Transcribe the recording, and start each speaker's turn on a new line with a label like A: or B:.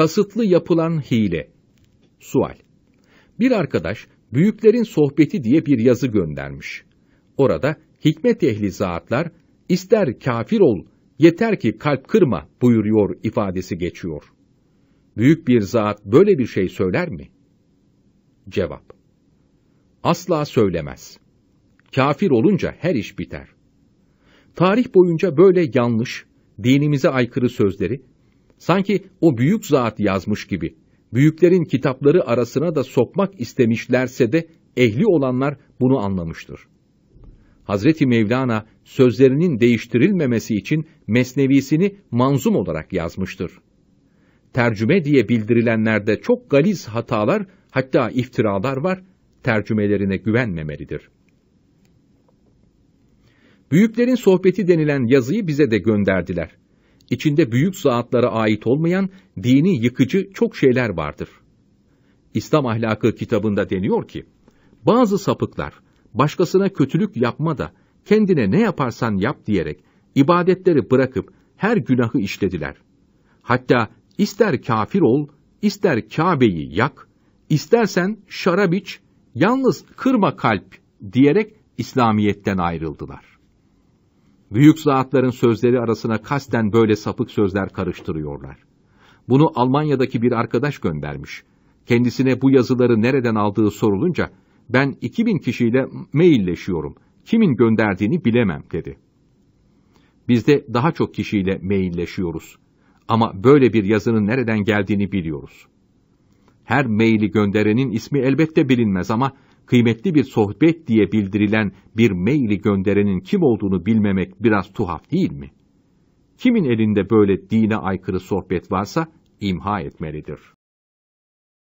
A: Kasıtlı yapılan hile. Sual. Bir arkadaş Büyüklerin Sohbeti diye bir yazı göndermiş. Orada hikmet ehli zatlar ister kafir ol yeter ki kalp kırma buyuruyor ifadesi geçiyor. Büyük bir zat böyle bir şey söyler mi? Cevap. Asla söylemez. Kafir olunca her iş biter. Tarih boyunca böyle yanlış, dinimize aykırı sözleri Sanki o büyük zat yazmış gibi. Büyüklerin kitapları arasına da sokmak istemişlerse de ehli olanlar bunu anlamıştır. Hazreti Mevlana sözlerinin değiştirilmemesi için mesnevisini manzum olarak yazmıştır. Tercüme diye bildirilenlerde çok galiz hatalar hatta iftiralar var, tercümelerine güvenmemelidir. Büyüklerin sohbeti denilen yazıyı bize de gönderdiler içinde büyük zatlara ait olmayan dini yıkıcı çok şeyler vardır. İslam ahlakı kitabında deniyor ki, bazı sapıklar başkasına kötülük yapma da kendine ne yaparsan yap diyerek ibadetleri bırakıp her günahı işlediler. Hatta ister kafir ol, ister Kabe'yi yak, istersen şarap iç, yalnız kırma kalp diyerek İslamiyet'ten ayrıldılar. Büyük zatların sözleri arasına kasten böyle sapık sözler karıştırıyorlar. Bunu Almanya'daki bir arkadaş göndermiş. Kendisine bu yazıları nereden aldığı sorulunca, ben 2000 kişiyle mailleşiyorum, kimin gönderdiğini bilemem dedi. Biz de daha çok kişiyle mailleşiyoruz. Ama böyle bir yazının nereden geldiğini biliyoruz. Her maili gönderenin ismi elbette bilinmez ama kıymetli bir sohbet diye bildirilen bir maili gönderenin kim olduğunu bilmemek biraz tuhaf değil mi? Kimin elinde böyle dine aykırı sohbet varsa imha etmelidir.